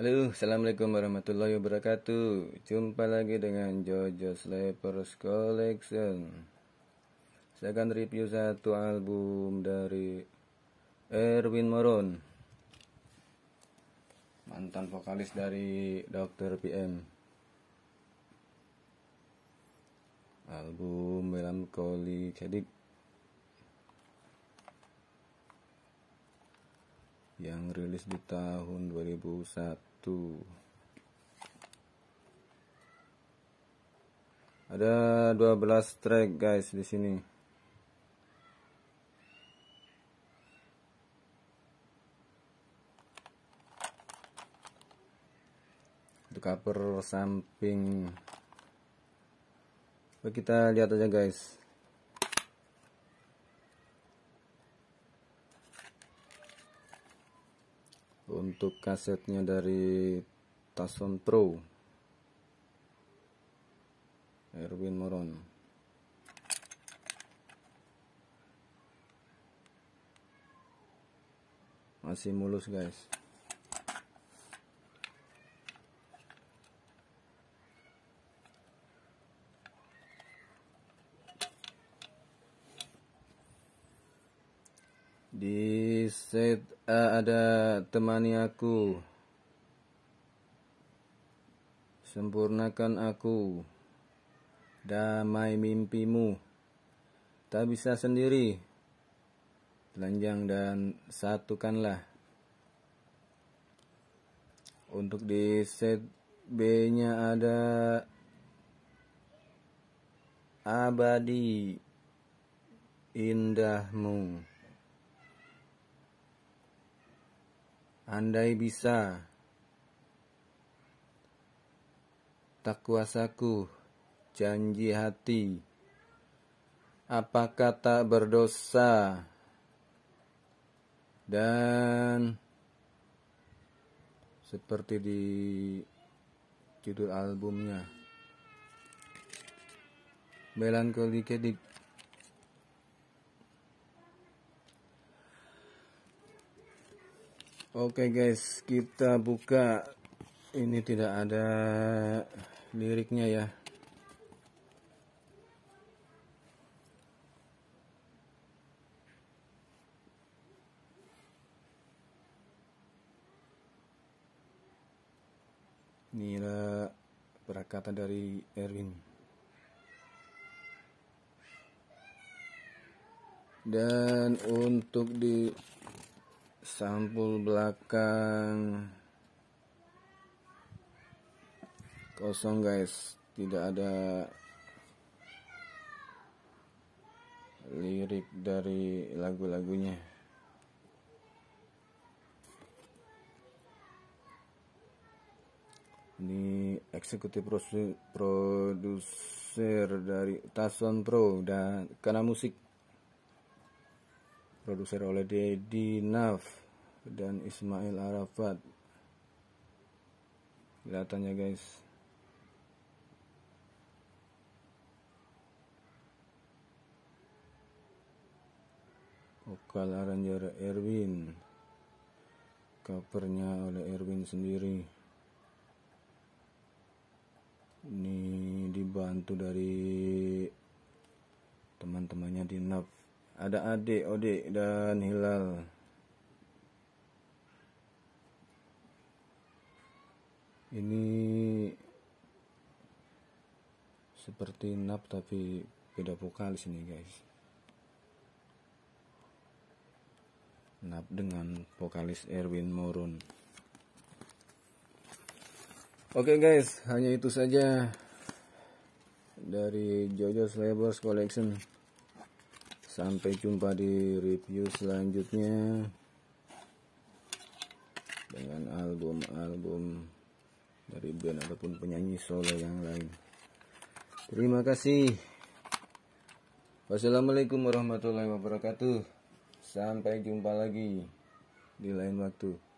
Halo, Assalamualaikum warahmatullahi wabarakatuh Jumpa lagi dengan Jojo Slippers Collection Saya akan review satu album dari Erwin Moron Mantan vokalis dari Dr. PM Album Melancholy Kedik yang rilis di tahun 2001 satu ada 12 track guys di sini untuk cover samping kita lihat aja guys untuk kasetnya dari Tason Pro Erwin Moron masih mulus guys di Said A ada temani aku Sempurnakan aku Damai mimpimu Tak bisa sendiri Telanjang dan satukanlah Untuk di set B nya ada Abadi Indahmu andai bisa tak kuasaku janji hati apakah tak berdosa dan seperti di judul albumnya Melankoli Kedik Oke okay guys, kita buka. Ini tidak ada liriknya ya. Inilah perkataan dari Erwin. Dan untuk di sampul belakang kosong guys tidak ada lirik dari lagu-lagunya ini eksekutif produser dari Tason Pro dan karena musik produser oleh Dedi Naf dan Ismail Arafat kelihatannya guys vokal aranjer Erwin covernya oleh Erwin sendiri ini dibantu dari ada adik, odik, dan hilal. Ini seperti nap tapi beda vokalis nih guys. Nap dengan vokalis Erwin Morun. Oke okay guys, hanya itu saja dari Jojo Slabers Collection sampai jumpa di review selanjutnya dengan album-album dari band ataupun penyanyi solo yang lain terima kasih wassalamualaikum warahmatullahi wabarakatuh sampai jumpa lagi di lain waktu